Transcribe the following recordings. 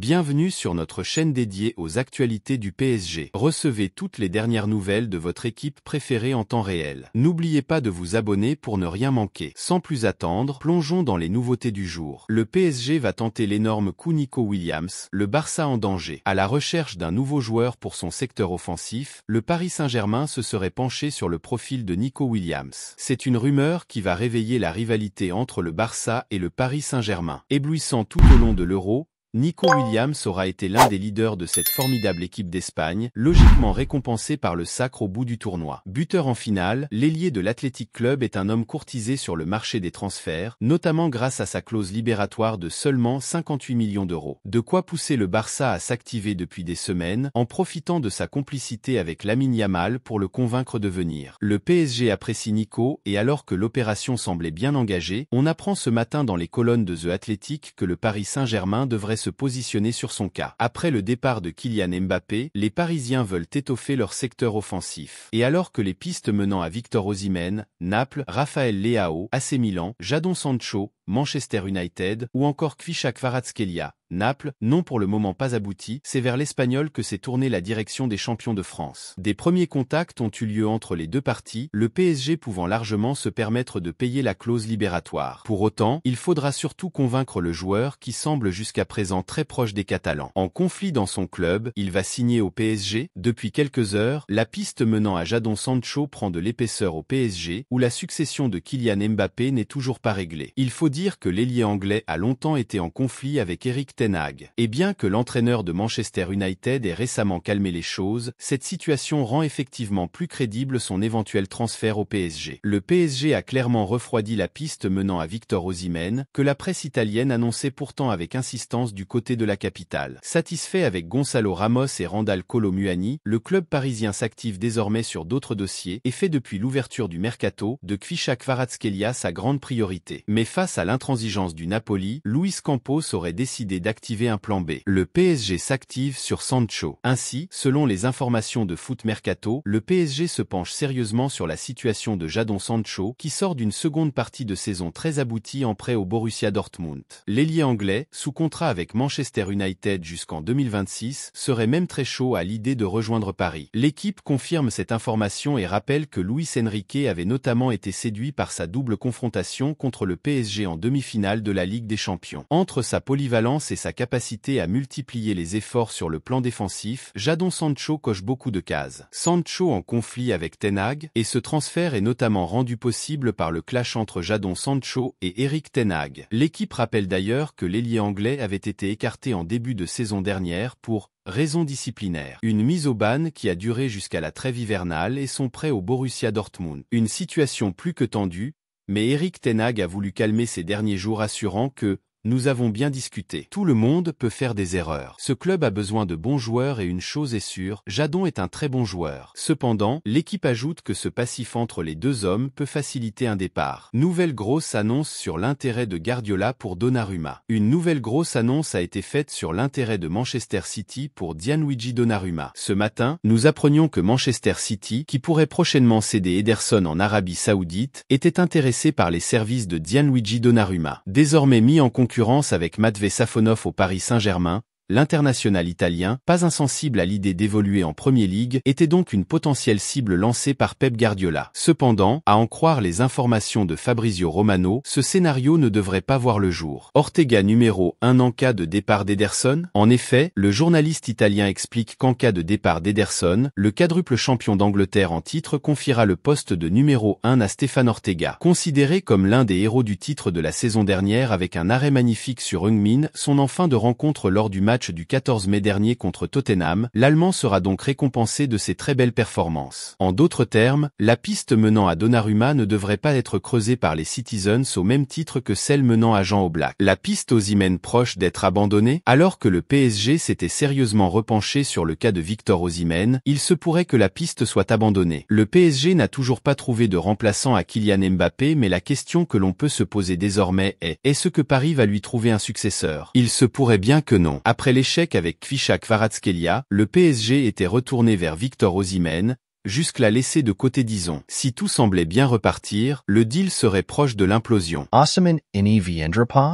Bienvenue sur notre chaîne dédiée aux actualités du PSG. Recevez toutes les dernières nouvelles de votre équipe préférée en temps réel. N'oubliez pas de vous abonner pour ne rien manquer. Sans plus attendre, plongeons dans les nouveautés du jour. Le PSG va tenter l'énorme coup Nico Williams, le Barça en danger. À la recherche d'un nouveau joueur pour son secteur offensif, le Paris Saint-Germain se serait penché sur le profil de Nico Williams. C'est une rumeur qui va réveiller la rivalité entre le Barça et le Paris Saint-Germain. Éblouissant tout au long de l'Euro, Nico Williams aura été l'un des leaders de cette formidable équipe d'Espagne, logiquement récompensé par le sacre au bout du tournoi. Buteur en finale, l'ailier de l'Athletic Club est un homme courtisé sur le marché des transferts, notamment grâce à sa clause libératoire de seulement 58 millions d'euros. De quoi pousser le Barça à s'activer depuis des semaines, en profitant de sa complicité avec Lamine Yamal pour le convaincre de venir. Le PSG apprécie Nico, et alors que l'opération semblait bien engagée, on apprend ce matin dans les colonnes de The Athletic que le Paris Saint-Germain devrait se positionner sur son cas. Après le départ de Kylian Mbappé, les Parisiens veulent étoffer leur secteur offensif. Et alors que les pistes menant à Victor Osimhen, Naples, Raphaël Léao, AC Milan, Jadon Sancho, Manchester United ou encore Kvichak Kvaratskhelia, Naples, non pour le moment pas abouti, c'est vers l'Espagnol que s'est tournée la direction des champions de France. Des premiers contacts ont eu lieu entre les deux parties, le PSG pouvant largement se permettre de payer la clause libératoire. Pour autant, il faudra surtout convaincre le joueur qui semble jusqu'à présent très proche des Catalans. En conflit dans son club, il va signer au PSG. Depuis quelques heures, la piste menant à Jadon Sancho prend de l'épaisseur au PSG, où la succession de Kylian Mbappé n'est toujours pas réglée. Il faut que l'ailier anglais a longtemps été en conflit avec Eric Ten Hag. Et bien que l'entraîneur de Manchester United ait récemment calmé les choses, cette situation rend effectivement plus crédible son éventuel transfert au PSG. Le PSG a clairement refroidi la piste menant à Victor Osimhen, que la presse italienne annonçait pourtant avec insistance du côté de la capitale. Satisfait avec Gonzalo Ramos et Randall Muani, le club parisien s'active désormais sur d'autres dossiers et fait depuis l'ouverture du mercato de Kvichak Varadskelia sa grande priorité. Mais face à l'intransigeance du Napoli, Luis Campos aurait décidé d'activer un plan B. Le PSG s'active sur Sancho. Ainsi, selon les informations de Foot Mercato, le PSG se penche sérieusement sur la situation de Jadon Sancho, qui sort d'une seconde partie de saison très aboutie en prêt au Borussia Dortmund. L'ailier anglais, sous contrat avec Manchester United jusqu'en 2026, serait même très chaud à l'idée de rejoindre Paris. L'équipe confirme cette information et rappelle que Luis Enrique avait notamment été séduit par sa double confrontation contre le PSG en demi-finale de la Ligue des Champions. Entre sa polyvalence et sa capacité à multiplier les efforts sur le plan défensif, Jadon Sancho coche beaucoup de cases. Sancho en conflit avec Tenag, et ce transfert est notamment rendu possible par le clash entre Jadon Sancho et Eric Tenag. L'équipe rappelle d'ailleurs que l'ailier anglais avait été écarté en début de saison dernière pour raison disciplinaire, une mise au ban qui a duré jusqu'à la trêve hivernale et son prêt au Borussia Dortmund. Une situation plus que tendue, mais Eric Tenag a voulu calmer ses derniers jours assurant que, nous avons bien discuté. Tout le monde peut faire des erreurs. Ce club a besoin de bons joueurs et une chose est sûre, Jadon est un très bon joueur. Cependant, l'équipe ajoute que ce passif entre les deux hommes peut faciliter un départ. Nouvelle grosse annonce sur l'intérêt de Guardiola pour Donnarumma. Une nouvelle grosse annonce a été faite sur l'intérêt de Manchester City pour Gianluigi Donnarumma. Ce matin, nous apprenions que Manchester City, qui pourrait prochainement céder Ederson en Arabie Saoudite, était intéressé par les services de Gianluigi Donnarumma. Désormais mis en concurrence avec Matvei Safonov au Paris Saint-Germain, L'international italien, pas insensible à l'idée d'évoluer en Premier League, était donc une potentielle cible lancée par Pep Guardiola. Cependant, à en croire les informations de Fabrizio Romano, ce scénario ne devrait pas voir le jour. Ortega numéro 1 en cas de départ d'Ederson En effet, le journaliste italien explique qu'en cas de départ d'Ederson, le quadruple champion d'Angleterre en titre confiera le poste de numéro 1 à Stéphane Ortega. Considéré comme l'un des héros du titre de la saison dernière avec un arrêt magnifique sur heung son enfin de rencontre lors du match du 14 mai dernier contre Tottenham, l'Allemand sera donc récompensé de ses très belles performances. En d'autres termes, la piste menant à Donnarumma ne devrait pas être creusée par les Citizens au même titre que celle menant à Jean Oblak. La piste Osimhen proche d'être abandonnée, alors que le PSG s'était sérieusement repenché sur le cas de Victor Osimhen, il se pourrait que la piste soit abandonnée. Le PSG n'a toujours pas trouvé de remplaçant à Kylian Mbappé mais la question que l'on peut se poser désormais est, est-ce que Paris va lui trouver un successeur Il se pourrait bien que non. Après après l'échec avec Kvishak Kvaratskhelia, le PSG était retourné vers Victor Osimhen, jusqu'à la laisser de côté disons. Si tout semblait bien repartir, le deal serait proche de l'implosion.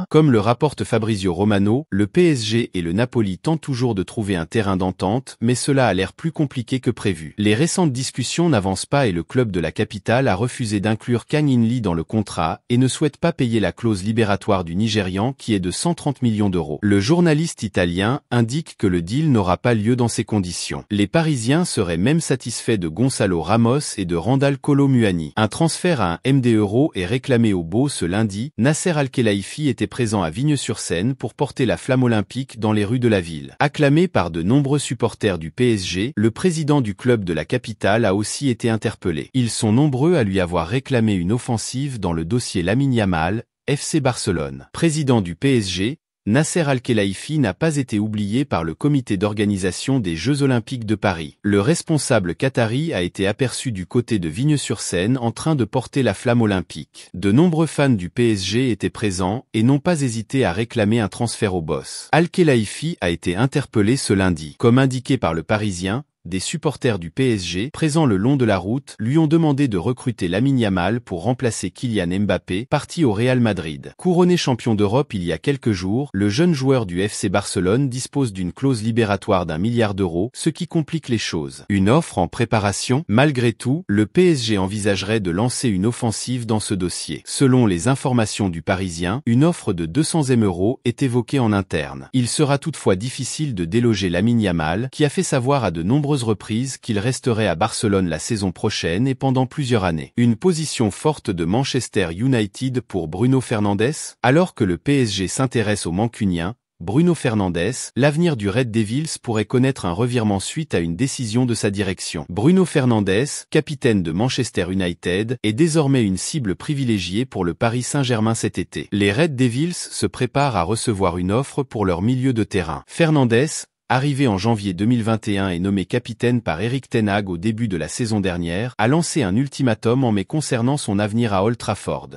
Comme le rapporte Fabrizio Romano, le PSG et le Napoli tentent toujours de trouver un terrain d'entente, mais cela a l'air plus compliqué que prévu. Les récentes discussions n'avancent pas et le club de la capitale a refusé d'inclure Kaninli dans le contrat et ne souhaite pas payer la clause libératoire du Nigérian qui est de 130 millions d'euros. Le journaliste italien indique que le deal n'aura pas lieu dans ces conditions. Les Parisiens seraient même satisfaits de gonfler Gonzalo Ramos et de Randall Muani. Un transfert à un MD Euro est réclamé au Beau ce lundi. Nasser Al-Khelaifi était présent à vigne sur seine pour porter la flamme olympique dans les rues de la ville. Acclamé par de nombreux supporters du PSG, le président du club de la capitale a aussi été interpellé. Ils sont nombreux à lui avoir réclamé une offensive dans le dossier Lamine Yamal, FC Barcelone. Président du PSG, Nasser Al-Khelaifi n'a pas été oublié par le comité d'organisation des Jeux Olympiques de Paris. Le responsable qatari a été aperçu du côté de vigne sur seine en train de porter la flamme olympique. De nombreux fans du PSG étaient présents et n'ont pas hésité à réclamer un transfert au boss. Al-Khelaifi a été interpellé ce lundi. Comme indiqué par le Parisien, des supporters du PSG présents le long de la route lui ont demandé de recruter Lamine Yamal pour remplacer Kylian Mbappé, parti au Real Madrid. Couronné champion d'Europe il y a quelques jours, le jeune joueur du FC Barcelone dispose d'une clause libératoire d'un milliard d'euros, ce qui complique les choses. Une offre en préparation Malgré tout, le PSG envisagerait de lancer une offensive dans ce dossier. Selon les informations du Parisien, une offre de 200 M euros est évoquée en interne. Il sera toutefois difficile de déloger Lamine Yamal, qui a fait savoir à de nombreux reprise qu'il resterait à Barcelone la saison prochaine et pendant plusieurs années. Une position forte de Manchester United pour Bruno Fernandes, alors que le PSG s'intéresse aux mancuniens, Bruno Fernandes, l'avenir du Red Devils pourrait connaître un revirement suite à une décision de sa direction. Bruno Fernandes, capitaine de Manchester United, est désormais une cible privilégiée pour le Paris Saint-Germain cet été. Les Red Devils se préparent à recevoir une offre pour leur milieu de terrain. Fernandes, arrivé en janvier 2021 et nommé capitaine par Eric Ten Hag au début de la saison dernière, a lancé un ultimatum en mai concernant son avenir à Old Trafford.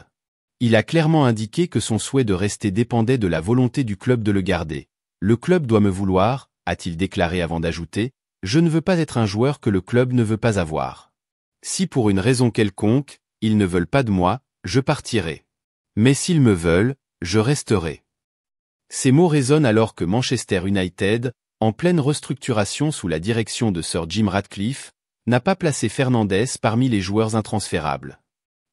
Il a clairement indiqué que son souhait de rester dépendait de la volonté du club de le garder. Le club doit me vouloir, a-t-il déclaré avant d'ajouter, je ne veux pas être un joueur que le club ne veut pas avoir. Si pour une raison quelconque, ils ne veulent pas de moi, je partirai. Mais s'ils me veulent, je resterai. Ces mots résonnent alors que Manchester United, en pleine restructuration sous la direction de Sir Jim Radcliffe, n'a pas placé Fernandez parmi les joueurs intransférables.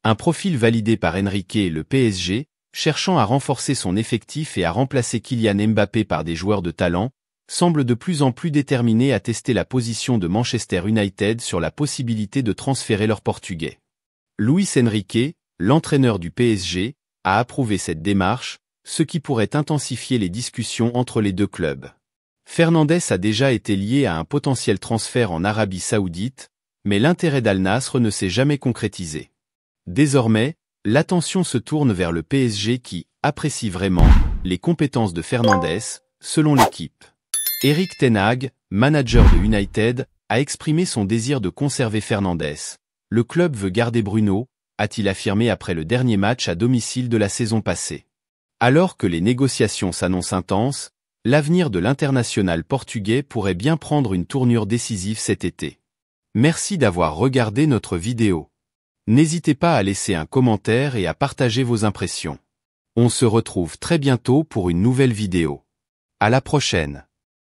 Un profil validé par Enrique et le PSG, cherchant à renforcer son effectif et à remplacer Kylian Mbappé par des joueurs de talent, semble de plus en plus déterminé à tester la position de Manchester United sur la possibilité de transférer leur Portugais. Luis Enrique, l'entraîneur du PSG, a approuvé cette démarche, ce qui pourrait intensifier les discussions entre les deux clubs. Fernandez a déjà été lié à un potentiel transfert en Arabie Saoudite, mais l'intérêt d'Al-Nasr ne s'est jamais concrétisé. Désormais, l'attention se tourne vers le PSG qui apprécie vraiment les compétences de Fernandez, selon l'équipe. Eric Ten Hag, manager de United, a exprimé son désir de conserver Fernandez. Le club veut garder Bruno, a-t-il affirmé après le dernier match à domicile de la saison passée. Alors que les négociations s'annoncent intenses, l'avenir de l'international portugais pourrait bien prendre une tournure décisive cet été. Merci d'avoir regardé notre vidéo. N'hésitez pas à laisser un commentaire et à partager vos impressions. On se retrouve très bientôt pour une nouvelle vidéo. À la prochaine.